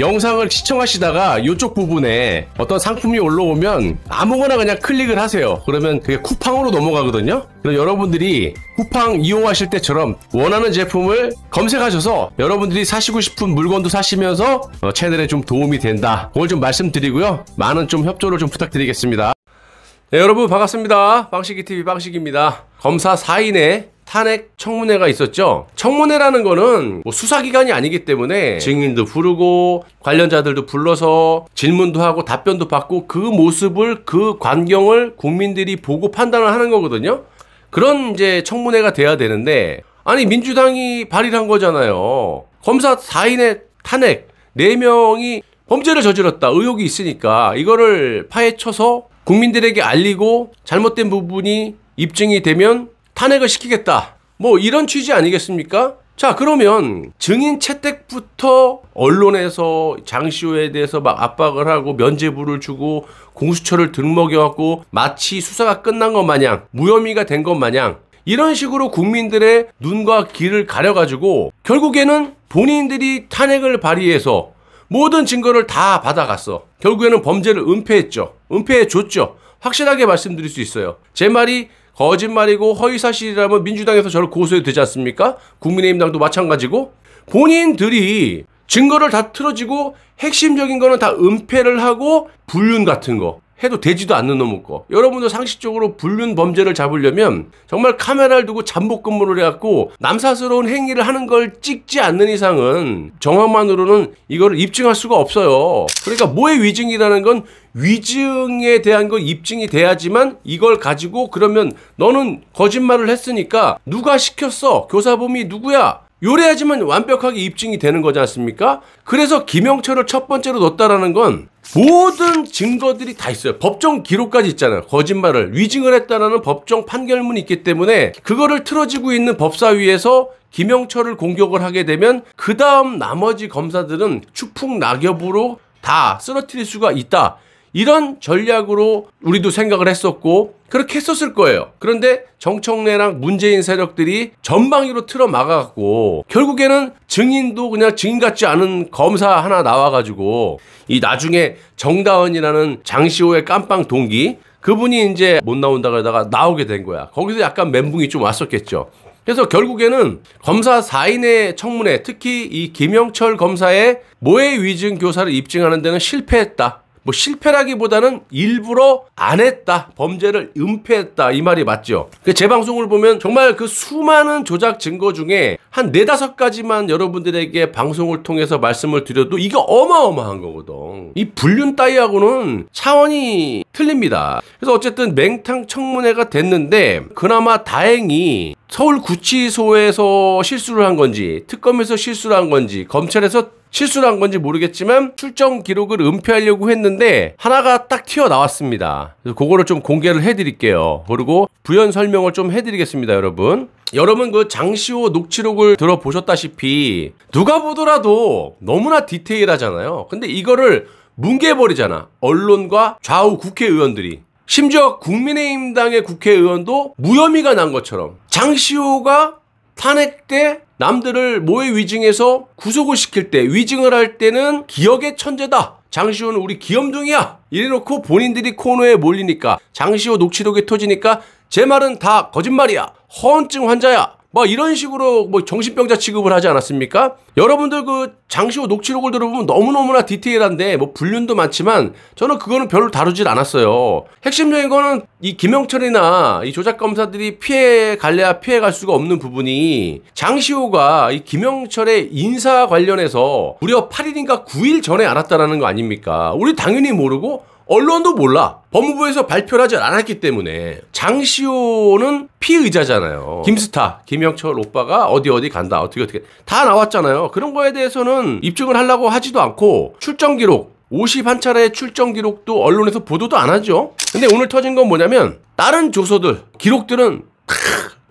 영상을 시청하시다가 이쪽 부분에 어떤 상품이 올라오면 아무거나 그냥 클릭을 하세요. 그러면 그게 쿠팡으로 넘어가거든요. 그럼 여러분들이 쿠팡 이용하실 때처럼 원하는 제품을 검색하셔서 여러분들이 사시고 싶은 물건도 사시면서 어, 채널에 좀 도움이 된다. 그걸 좀 말씀드리고요. 많은 좀 협조를 좀 부탁드리겠습니다. 네, 여러분 반갑습니다. 빵식이TV 빵식입니다. 검사 4인의 탄핵 청문회가 있었죠. 청문회라는 거는 뭐 수사기관이 아니기 때문에 증인도 부르고 관련자들도 불러서 질문도 하고 답변도 받고 그 모습을 그 광경을 국민들이 보고 판단을 하는 거거든요. 그런 이제 청문회가 돼야 되는데 아니 민주당이 발의한 거잖아요. 검사 4인의 탄핵 4명이 범죄를 저질렀다 의혹이 있으니까 이거를 파헤쳐서 국민들에게 알리고 잘못된 부분이 입증이 되면 탄핵을 시키겠다. 뭐 이런 취지 아니겠습니까? 자 그러면 증인 채택부터 언론에서 장시호에 대해서 막 압박을 하고 면죄부를 주고 공수처를 들먹여갖고 마치 수사가 끝난 것 마냥 무혐의가 된 것 마냥 이런 식으로 국민들의 눈과 귀를 가려가지고 결국에는 본인들이 탄핵을 발의해서 모든 증거를 다 받아갔어. 결국에는 범죄를 은폐했죠. 은폐해줬죠. 확실하게 말씀드릴 수 있어요. 제 말이 거짓말이고 허위사실이라면 민주당에서 저를 고소해도 되지 않습니까? 국민의힘당도 마찬가지고 본인들이 증거를 다 틀어지고 핵심적인 거는 다 은폐를 하고 불륜 같은 거 해도 되지도 않는 놈의 거. 여러분도 상식적으로 불륜 범죄를 잡으려면 정말 카메라를 두고 잠복 근무를 해갖고 남사스러운 행위를 하는 걸 찍지 않는 이상은 정황만으로는 이거를 입증할 수가 없어요. 그러니까 뭐의 위증이라는 건 위증에 대한 건 입증이 돼야지만 이걸 가지고 그러면 너는 거짓말을 했으니까 누가 시켰어? 교사범이 누구야? 요래야지만 완벽하게 입증이 되는 거지 않습니까? 그래서 김영철을 첫 번째로 넣었다라는 건 모든 증거들이 다 있어요. 법정 기록까지 있잖아요. 거짓말을 위증을 했다라는 법정 판결문이 있기 때문에 그거를 틀어지고 있는 법사위에서 김영철을 공격을 하게 되면 그 다음 나머지 검사들은 추풍 낙엽으로 다 쓰러뜨릴 수가 있다. 이런 전략으로 우리도 생각을 했었고 그렇게 했었을 거예요. 그런데 정청래랑 문재인 세력들이 전방위로 틀어 막아갖고 결국에는 증인도 그냥 증인 같지 않은 검사 하나 나와가지고 이 나중에 정다은이라는 장시호의 깜빵 동기 그분이 이제 못 나온다 그러다가 나오게 된 거야. 거기서 약간 멘붕이 좀 왔었겠죠. 그래서 결국에는 검사 4인의 청문회, 특히 이 김영철 검사의 모해 위증 교사를 입증하는 데는 실패했다. 뭐 실패라기보다는 일부러 안 했다. 범죄를 은폐했다. 이 말이 맞죠. 그재 방송을 보면 정말 그 수많은 조작 증거 중에 한 네다섯 가지만 여러분들에게 방송을 통해서 말씀을 드려도 이게 어마어마한 거거든. 이 불륜 따위하고는 차원이 틀립니다. 그래서 어쨌든 맹탕 청문회가 됐는데 그나마 다행히 서울구치소에서 실수를 한 건지 특검에서 실수를 한 건지 검찰에서 실수를 한 건지 모르겠지만 출정 기록을 은폐하려고 했는데 하나가 딱 튀어나왔습니다. 그래서 그거를 좀 공개를 해드릴게요. 그리고 부연 설명을 좀 해드리겠습니다, 여러분. 여러분 그 장시호 녹취록을 들어보셨다시피 누가 보더라도 너무나 디테일하잖아요. 근데 이거를 뭉개버리잖아. 언론과 좌우 국회의원들이. 심지어 국민의힘당의 국회의원도 무혐의가 난 것처럼 장시호가 탄핵 때 남들을 모의위증에서 구속을 시킬 때 위증을 할 때는 기억의 천재다. 장시호는 우리 기염둥이야. 이래놓고 본인들이 코너에 몰리니까 장시호 녹취록에 터지니까 제 말은 다 거짓말이야. 허언증 환자야. 뭐 이런 식으로 뭐 정신병자 취급을 하지 않았습니까? 여러분들 그 장시호 녹취록을 들어보면 너무너무나 디테일한데 뭐 불륜도 많지만 저는 그거는 별로 다루질 않았어요. 핵심적인 거는 이 김영철이나 이 조작 검사들이 피해 갈래야 피해 갈 수가 없는 부분이 장시호가 이 김영철의 인사 관련해서 무려 8일인가 9일 전에 알았다라는 거 아닙니까? 우리 당연히 모르고 언론도 몰라. 법무부에서 발표를 하지 않았기 때문에 장시호는 피의자잖아요. 김스타, 김영철 오빠가 어디 어디 간다, 어떻게 어떻게 다 나왔잖아요. 그런 거에 대해서는 입증을 하려고 하지도 않고 출정 기록 51차례의 출정 기록도 언론에서 보도도 안 하죠. 근데 오늘 터진 건 뭐냐면 다른 조서들 기록들은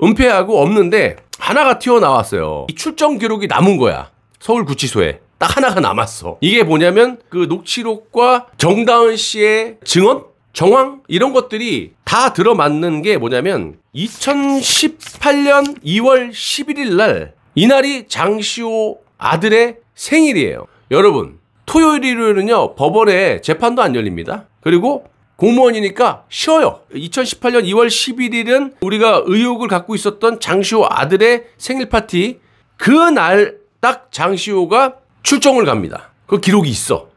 은폐하고 없는데 하나가 튀어나왔어요. 이 출정 기록이 남은 거야. 서울구치소에. 딱 하나가 남았어. 이게 뭐냐면 그 녹취록과 정다은 씨의 증언? 정황? 이런 것들이 다 들어맞는 게 뭐냐면 2018년 2월 11일 날 이날이 장시호 아들의 생일이에요. 여러분, 토요일, 일요일은요, 법원에 재판도 안 열립니다. 그리고 공무원이니까 쉬어요. 2018년 2월 11일은 우리가 의혹을 갖고 있었던 장시호 아들의 생일 파티. 그날 딱 장시호가 출정을 갑니다. 그 기록이 있어.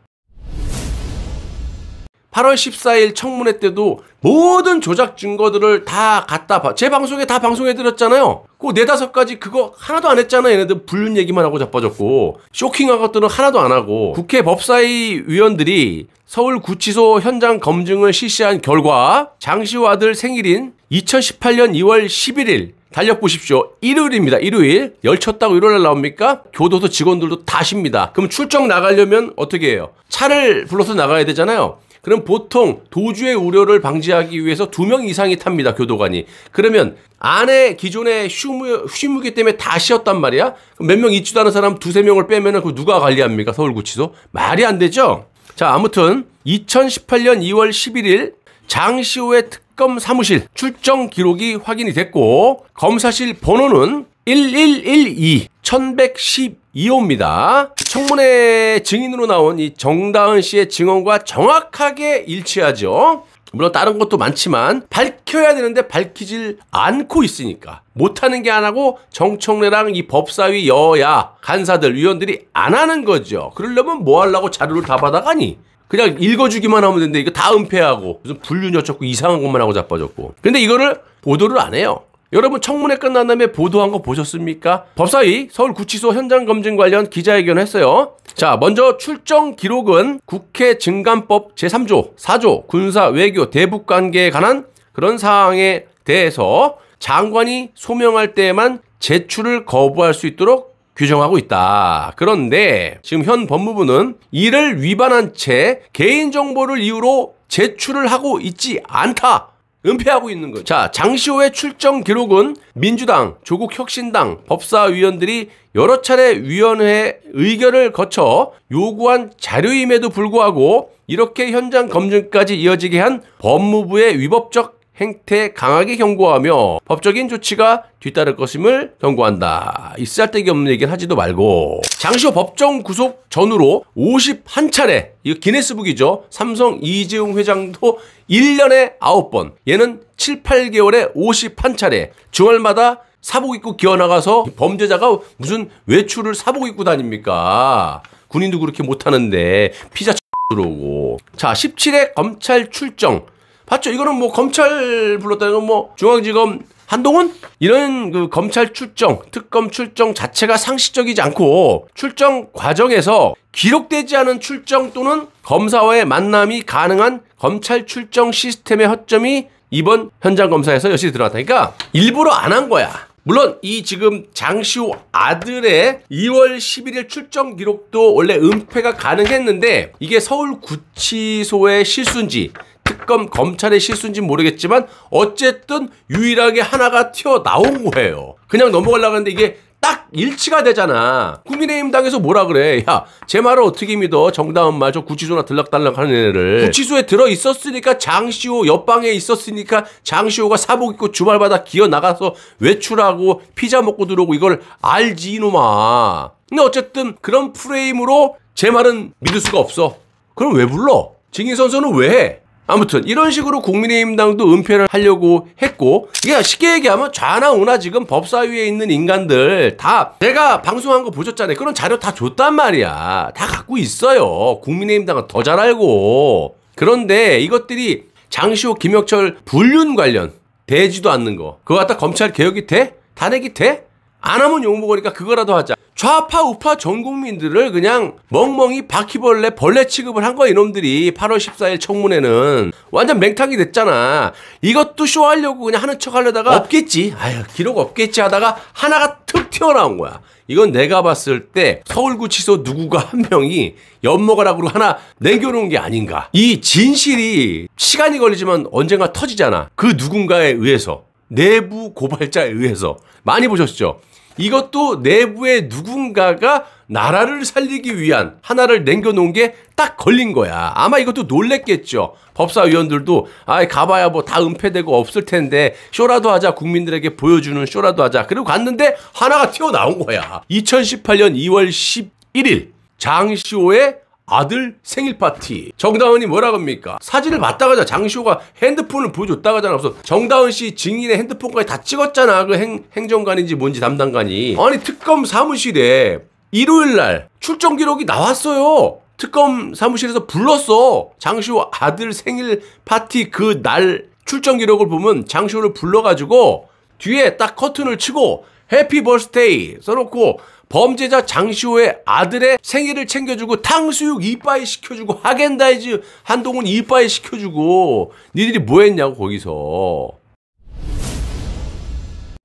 8월 14일 청문회 때도 모든 조작 증거들을 다 갖다 봐. 제 방송에 다 방송해드렸잖아요. 그 네다섯 가지 그거 하나도 안 했잖아. 얘네들 불륜 얘기만 하고 자빠졌고. 쇼킹한 것들은 하나도 안 하고. 국회 법사위 위원들이 서울구치소 현장 검증을 실시한 결과 장시호 아들 생일인 2018년 2월 11일 달려보십시오. 일요일입니다. 일요일. 열 쳤다고 일요일날 나옵니까? 교도소 직원들도 다 쉽니다. 그럼 출정 나가려면 어떻게 해요? 차를 불러서 나가야 되잖아요. 그럼 보통 도주의 우려를 방지하기 위해서 두 명 이상이 탑니다. 교도관이. 그러면 안에 기존의 휴무, 휴무기 때문에 다 쉬었단 말이야? 몇명 있지도 않은 사람 두세 명을 빼면 은그 누가 관리합니까? 서울구치소? 말이 안 되죠? 자, 아무튼 2018년 2월 11일 장시호의 특검 사무실 출정 기록이 확인이 됐고 검사실 번호는 1112 1112호입니다. 청문회 증인으로 나온 이 정다은 씨의 증언과 정확하게 일치하죠. 물론 다른 것도 많지만 밝혀야 되는데 밝히질 않고 있으니까 못하는 게 안 하고 정청래랑 이 법사위 여야 간사들 위원들이 안 하는 거죠. 그러려면 뭐 하려고 자료를 다 받아가니? 그냥 읽어주기만 하면 되는데 이거 다 은폐하고 무슨 불륜 여쭙고 이상한 것만 하고 자빠졌고 근데 이거를 보도를 안 해요. 여러분 청문회 끝난 다음에 보도한 거 보셨습니까? 법사위 서울구치소 현장검증 관련 기자회견을 했어요. 자, 먼저 출정 기록은 국회 증감법 제3조, 4조, 군사, 외교, 대북 관계에 관한 그런 사항에 대해서 장관이 소명할 때에만 제출을 거부할 수 있도록 규정하고 있다. 그런데 지금 현 법무부는 이를 위반한 채 개인정보를 이유로 제출을 하고 있지 않다. 은폐하고 있는 거죠. 자, 장시호의 출정 기록은 민주당, 조국 혁신당 법사위원들이 여러 차례 위원회 의결을 거쳐 요구한 자료임에도 불구하고 이렇게 현장 검증까지 이어지게 한 법무부의 위법적 행태 강하게 경고하며 법적인 조치가 뒤따를 것임을 경고한다. 이쓸데 없는 얘기는 하지도 말고. 장시호 법정 구속 전후로 51차례, 이거 기네스북이죠. 삼성 이재용 회장도 1년에 9번, 얘는 7, 8개월에 51차례, 주말마다 사복 입고 기어나가서 범죄자가 무슨 외출을 사복 입고 다닙니까? 군인도 그렇게 못하는데 피자 들어오고. 자, 17회 검찰 출정. 봤죠? 이거는 뭐 검찰 불렀다는 뭐 중앙지검 한동훈 이런 그 검찰 출정 특검 출정 자체가 상식적이지 않고 출정 과정에서 기록되지 않은 출정 또는 검사와의 만남이 가능한 검찰 출정 시스템의 허점이 이번 현장 검사에서 여실히 드러났다니까 일부러 안 한 거야. 물론 이 지금 장시호 아들의 2월 11일 출정 기록도 원래 은폐가 가능했는데 이게 서울구치소의 실수인지 특검 검찰의 실수인지 모르겠지만 어쨌든 유일하게 하나가 튀어나온 거예요. 그냥 넘어가려고 하는데 이게 딱 일치가 되잖아. 국민의힘 당에서 뭐라 그래. 야, 제 말을 어떻게 믿어? 정다은 말저 구치소나 들락달락 하는 애를. 구치소에 들어 있었으니까 장시호 옆방에 있었으니까 장시호가 사복 입고 주말마다 기어 나가서 외출하고 피자 먹고 들어오고 이걸 알지 이놈아. 근데 어쨌든 그런 프레임으로 제 말은 믿을 수가 없어. 그럼 왜 불러? 증인 선서는 왜 해? 아무튼 이런 식으로 국민의힘당도 은폐를 하려고 했고 이게 쉽게 얘기하면 좌나 우나 지금 법사위에 있는 인간들 다내가 방송한 거 보셨잖아요. 그런 자료 다 줬단 말이야. 다 갖고 있어요. 국민의힘당은 더 잘 알고 그런데 이것들이 장시호 김혁철 불륜 관련 되지도 않는 거 그거 갖다 검찰 개혁이 돼? 탄핵이 돼? 안 하면 욕먹으니까 그거라도 하자. 좌파 우파 전 국민들을 그냥 멍멍이 바퀴벌레 벌레 취급을 한 거야 이놈들이 8월 14일 청문회는 완전 맹탕이 됐잖아 이것도 쇼하려고 그냥 하는 척 하려다가 없겠지 아유 기록 없겠지 하다가 하나가 툭 튀어나온 거야 이건 내가 봤을 때 서울구치소 누구가 한 명이 연모가락으로 하나 내겨놓은 게 아닌가 이 진실이 시간이 걸리지만 언젠가 터지잖아 그 누군가에 의해서 내부 고발자에 의해서 많이 보셨죠 이것도 내부의 누군가가 나라를 살리기 위한 하나를 남겨놓은 게 딱 걸린 거야. 아마 이것도 놀랬겠죠. 법사위원들도 아 가봐야 뭐 다 은폐되고 없을 텐데 쇼라도 하자 국민들에게 보여주는 쇼라도 하자. 그리고 갔는데 하나가 튀어나온 거야. 2018년 2월 11일 장시호의 아들 생일 파티. 정다은이 뭐라 합니까 사진을 봤다가자 장시호가 핸드폰을 보여줬다가자 없어. 정다은 씨 증인의 핸드폰까지 다 찍었잖아. 그 행, 행정관인지 뭔지 담당관이. 아니 특검 사무실에 일요일 날 출정 기록이 나왔어요. 특검 사무실에서 불렀어. 장시호 아들 생일 파티 그 날 출정 기록을 보면 장시호를 불러가지고 뒤에 딱 커튼을 치고 해피 버스데이 써놓고 범죄자 장시호의 아들의 생일을 챙겨주고 탕수육 이빠이 시켜주고 하겐다이즈 한동훈 이빠이 시켜주고 니들이 뭐 했냐고 거기서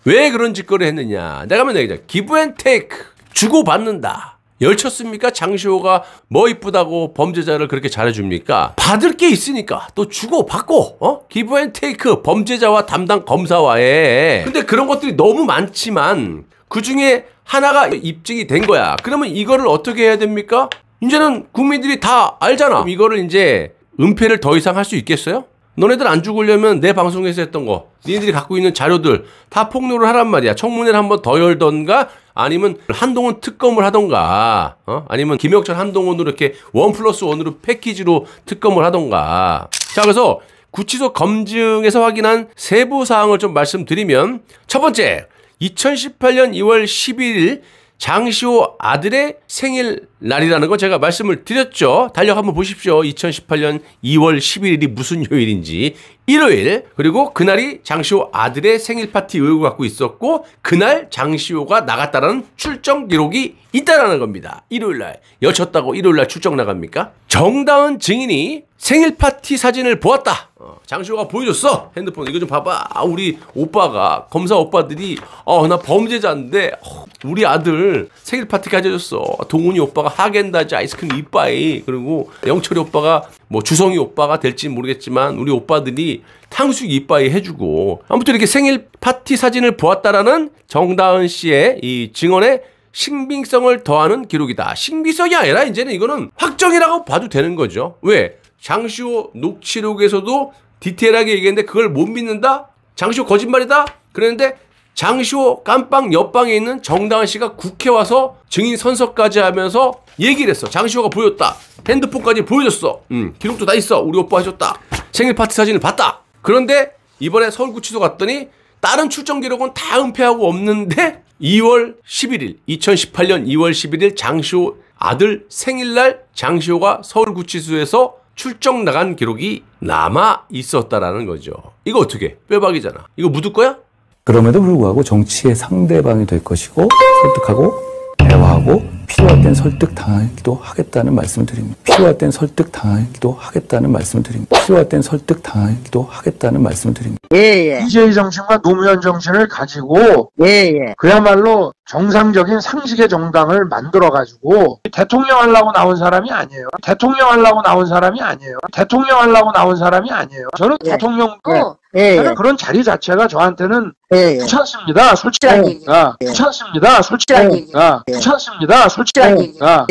왜 그런 짓거리 했느냐 내가 맨날 얘기하자 기브앤테이크 주고받는다 열쳤습니까? 장시호가 뭐 이쁘다고 범죄자를 그렇게 잘해줍니까? 받을 게 있으니까 또 주고 받고 어? 기브앤테이크 범죄자와 담당 검사와의 근데 그런 것들이 너무 많지만 그중에 하나가 입증이 된 거야. 그러면 이거를 어떻게 해야 됩니까? 이제는 국민들이 다 알잖아. 이거를 이제 은폐를 더 이상 할 수 있겠어요? 너네들 안 죽으려면 내 방송에서 했던 거, 니네들이 갖고 있는 자료들 다 폭로를 하란 말이야. 청문회를 한 번 더 열던가, 아니면 한동훈 특검을 하던가, 어? 아니면 김혁철 한동훈으로 이렇게 원 플러스 원으로 패키지로 특검을 하던가. 자, 그래서 구치소 검증에서 확인한 세부 사항을 좀 말씀드리면, 첫 번째, 2018년 2월 1 1일 장시호 아들의 생일날이라는 거 제가 말씀을 드렸죠. 달력 한번 보십시오. 2018년 2월 11일이 무슨 요일인지. 일요일. 그리고 그날이 장시호 아들의 생일 파티 의혹을 갖고 있었고, 그날 장시호가 나갔다라는 출정 기록이 있다라는 겁니다. 일요일날. 여쳤다고 일요일날 출정 나갑니까? 정다은 증인이 생일 파티 사진을 보았다. 어. 장시호가 보여줬어. 핸드폰 이거 좀 봐봐. 아, 우리 오빠가 검사 오빠들이 어 나 범죄자인데 어, 우리 아들 생일 파티가지 해줬어. 동훈이 오빠가 하겐다즈 아이스크림 이빠이 그리고 영철이 오빠가 뭐 주성이 오빠가 될진 모르겠지만 우리 오빠들이 탕수육 이빠이 해주고 아무튼 이렇게 생일 파티 사진을 보았다라는 정다은 씨의 이 증언에 신빙성을 더하는 기록이다. 신빙성이 아니라 이제는 이거는 확정이라고 봐도 되는 거죠. 왜? 장시호 녹취록에서도 디테일하게 얘기했는데 그걸 못 믿는다? 장시호 거짓말이다? 그랬는데 장시호 깜빵 옆방에 있는 정다은 씨가 국회 와서 증인 선서까지 하면서 얘기를 했어. 장시호가 보였다. 핸드폰까지 보여줬어. 음, 기록도 다 있어. 우리 오빠 하셨다 생일 파티 사진을 봤다. 그런데 이번에 서울구치소 갔더니 다른 출정 기록은 다 은폐하고 없는데 2월 11일, 2018년 2월 11일 장시호 아들 생일날 장시호가 서울구치소에서 출정 나간 기록이 남아 있었다라는 거죠. 이거 어떻게? 뼈박이잖아. 이거 묻을 거야? 그럼에도 불구하고 정치의 상대방이 될 것이고 설득하고 대화하고 필요할 땐 설득당하기도 하겠다는 말씀을 드립니다. 필요할 땐 설득당하기도 하겠다는 말씀을 드립니다. 필요할 땐 설득당하기도 하겠다는 말씀을 드립니다. 예예. 예. BJ 예. 정신과 노무현 정신을 가지고 예예. 예. 그야말로 정상적인 상식의 정당을 만들어가지고 대통령 하려고 나온 사람이 아니에요. 대통령 하려고 나온 사람이 아니에요. 대통령 하려고 나온 사람이 아니에요. 저는 예. 대통령, 도 어. 예, 예. 저는 그런 자리 자체가 저한테는 예, 예. 귀찮습니다. 솔직히. 얘기니까. 귀찮습니다. 솔직히. 얘기니까. 귀찮습니다. 솔직히.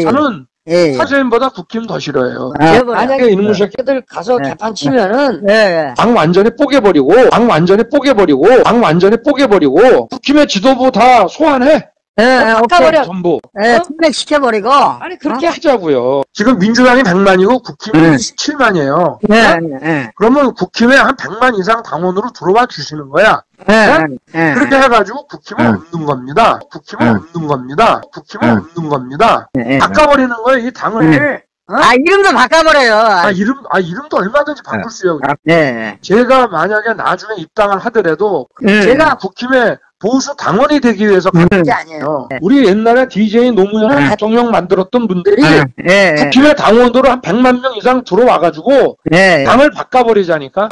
저는 예, 예. 사진보다 국힘 더 싫어해요. 아, 예, 만약에 이놈의 예, 새끼들 가서 네. 개판 치면은 예, 네. 당 네, 완전히 뽀개버리고 당 완전히 뽀개버리고 당 완전히 뽀개버리고 국힘의 지도부 다 소환해. 예, 바꿔버려. 예, 전부. 예, 어? 탄시켜버리고 아니 어? 그렇게 어? 하자고요. 지금 민주당이 100만이고 국힘이 네. 17만이에요. 네, 예, 네. 어? 예, 그러면 국힘에 한 100만 이상 당원으로 들어와 주시는 거야. 네. 네. 그렇게 해가지고 국힘은 얻는 겁니다. 국힘은 얻는 겁니다. 국힘은 얻는 겁니다. 바꿔버리는 거예요, 이 당을. 어? 아 이름도 바꿔버려요. 아 이름 아 이름도 얼마든지 바꿀 수 있어요. 네. 제가 만약에 나중에 입당을 하더라도 음. 제가 국힘에 보수 당원이 되기 위해서 네. 가는 음, 게 네. 아니에요. 네. 우리 옛날에 DJ 노무현 네. 정형 만들었던 분들이 네. 국힘의 당원으로 한 100만 명 이상 들어와가지고 당을 바꿔버리자니까.